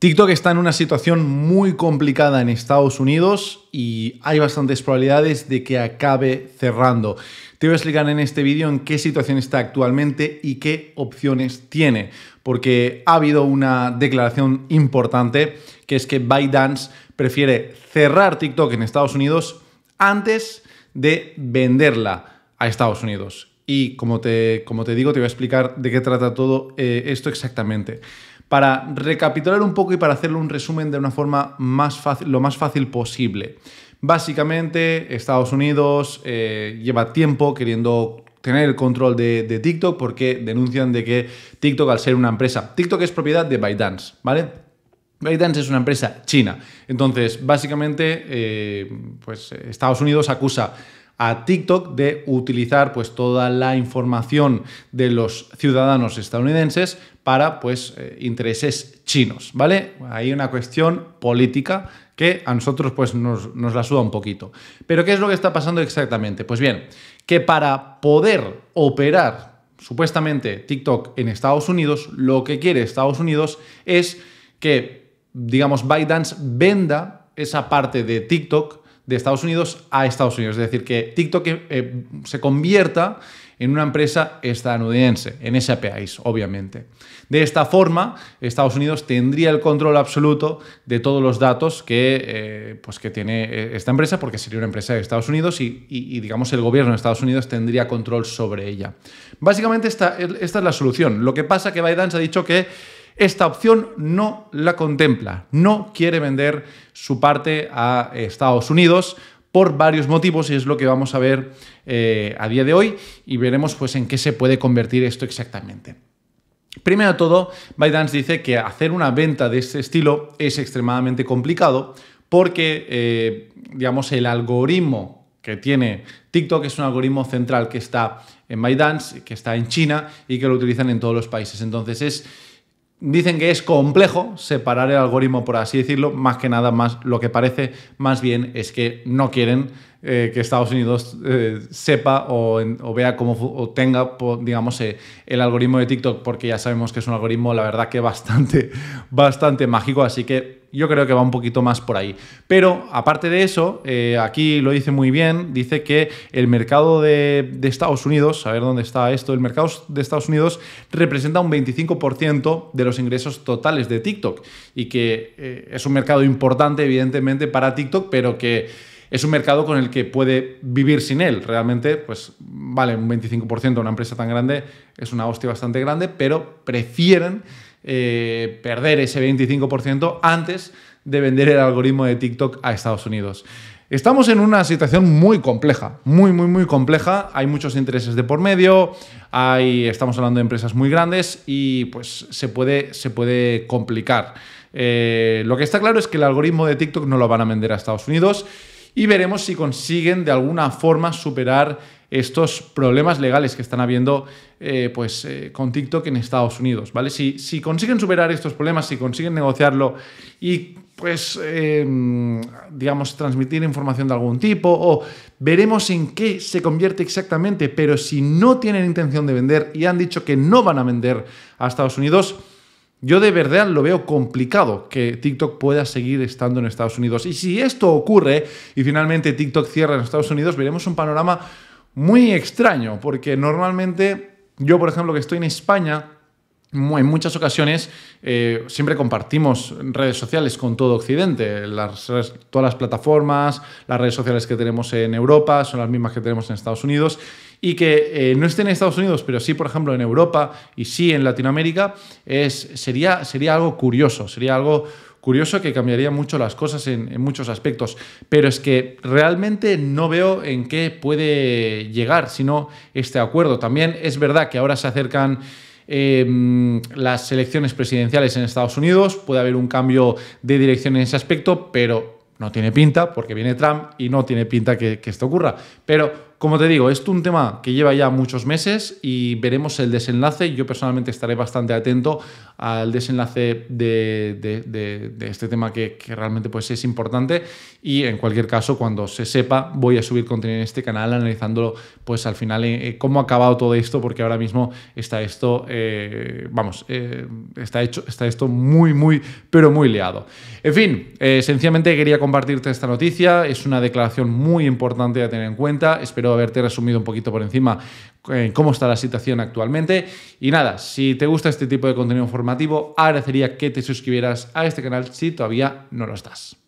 TikTok está en una situación muy complicada en Estados Unidos y hay bastantes probabilidades de que acabe cerrando. Te voy a explicar en este vídeo en qué situación está actualmente y qué opciones tiene, porque ha habido una declaración importante que es que ByteDance prefiere cerrar TikTok en Estados Unidos antes de venderla a Estados Unidos. Y como te, como te digo, te voy a explicar de qué trata todo eh, esto exactamente para recapitular un poco y para hacerle un resumen de una forma más fácil, lo más fácil posible. Básicamente, Estados Unidos eh, lleva tiempo queriendo tener el control de, TikTok porque denuncian de que TikTok, al ser una empresa, TikTok es propiedad de ByteDance, ¿vale? ByteDance es una empresa china. Entonces, básicamente, eh, pues Estados Unidos acusa a TikTok de utilizar pues toda la información de los ciudadanos estadounidenses para pues eh, intereses chinos, ¿vale? Hay una cuestión política que a nosotros pues nos, nos la suda un poquito. Pero ¿qué es lo que está pasando exactamente? Pues bien, que para poder operar supuestamente TikTok en Estados Unidos, lo que quiere Estados Unidos es que, digamos, ByteDance venda esa parte de TikTok de Estados Unidos a Estados Unidos. Es decir, que TikTok eh, se convierta en una empresa estadounidense, en ese país, obviamente. De esta forma, Estados Unidos tendría el control absoluto de todos los datos que, eh, pues que tiene eh, esta empresa, porque sería una empresa de Estados Unidos y, digamos, el gobierno de Estados Unidos tendría control sobre ella. Básicamente, esta, esta es la solución. Lo que pasa es que Biden ha dicho que esta opción no la contempla, no quiere vender su parte a Estados Unidos por varios motivos y es lo que vamos a ver eh, a día de hoy y veremos pues en qué se puede convertir esto exactamente. Primero de todo, ByteDance dice que hacer una venta de este estilo es extremadamente complicado porque, eh, digamos, el algoritmo que tiene TikTok es un algoritmo central que está en ByteDance, que está en China y que lo utilizan en todos los países. Entonces es Dicen que es complejo separar el algoritmo, por así decirlo, más que nada, más lo que parece más bien es que no quieren eh, que Estados Unidos eh, sepa o, vea cómo o tenga, digamos, eh, el algoritmo de TikTok, porque ya sabemos que es un algoritmo, la verdad, que bastante, bastante mágico, así que yo creo que va un poquito más por ahí. Pero aparte de eso, aquí lo dice muy bien, dice que el mercado de, de Estados Unidos, a ver dónde está esto, el mercado de Estados Unidos representa un 25% de los ingresos totales de TikTok y que es un mercado importante, evidentemente, para TikTok, pero que es un mercado con el que puede vivir sin él. Realmente, pues vale, un 25% una empresa tan grande es una hostia bastante grande, pero prefieren eh, perder ese 25% antes de vender el algoritmo de TikTok a Estados Unidos. Estamos en una situación muy compleja, muy, muy, muy compleja. Hay muchos intereses de por medio, hay, estamos hablando de empresas muy grandes y pues se puede, se puede complicar. Eh, lo que está claro es que el algoritmo de TikTok no lo van a vender a Estados Unidos y veremos si consiguen de alguna forma superar estos problemas legales que están habiendo eh, pues, eh, con TikTok en Estados Unidos. ¿vale? Si, consiguen superar estos problemas, si consiguen negociarlo y pues em, digamos transmitir información de algún tipo o veremos en qué se convierte exactamente, pero si no tienen intención de vender y han dicho que no van a vender a Estados Unidos, yo de verdad lo veo complicado que TikTok pueda seguir estando en Estados Unidos. Y si esto ocurre y finalmente TikTok cierra en Estados Unidos, veremos un panorama muy extraño, porque normalmente yo, por ejemplo, que estoy en España, en muchas ocasiones eh, siempre compartimos redes sociales con todo Occidente. todas las plataformas, las redes sociales que tenemos en Europa son las mismas que tenemos en Estados Unidos. Y que eh, no estén en Estados Unidos, pero sí, por ejemplo, en Europa y sí en Latinoamérica, es, sería, sería algo curioso, sería algo curioso que cambiaría mucho las cosas en, en, muchos aspectos. Pero es que realmente no veo en qué puede llegar, sino este acuerdo. También es verdad que ahora se acercan Em, las elecciones presidenciales en Estados Unidos, puede haber un cambio de dirección en ese aspecto, pero no tiene pinta, porque viene Trump y no tiene pinta que, que esto ocurra. Pero como te digo, es un tema que lleva ya muchos meses y veremos el desenlace. Yo personalmente estaré bastante atento al desenlace de, este tema que, realmente pues, es importante. Y en cualquier caso, cuando se sepa, voy a subir contenido en este canal analizándolo pues al final eh, eh, cómo ha acabado todo esto, porque ahora mismo está esto, eh, vamos, está, hecho, está esto muy, muy, pero muy liado. En fin, sencillamente quería compartirte esta noticia. Es una declaración muy importante a tener en cuenta. Espero haberte resumido un poquito por encima eh, cómo está la situación actualmente. Y nada, si te gusta este tipo de contenido informativo, agradecería que te suscribieras a este canal si todavía no lo estás.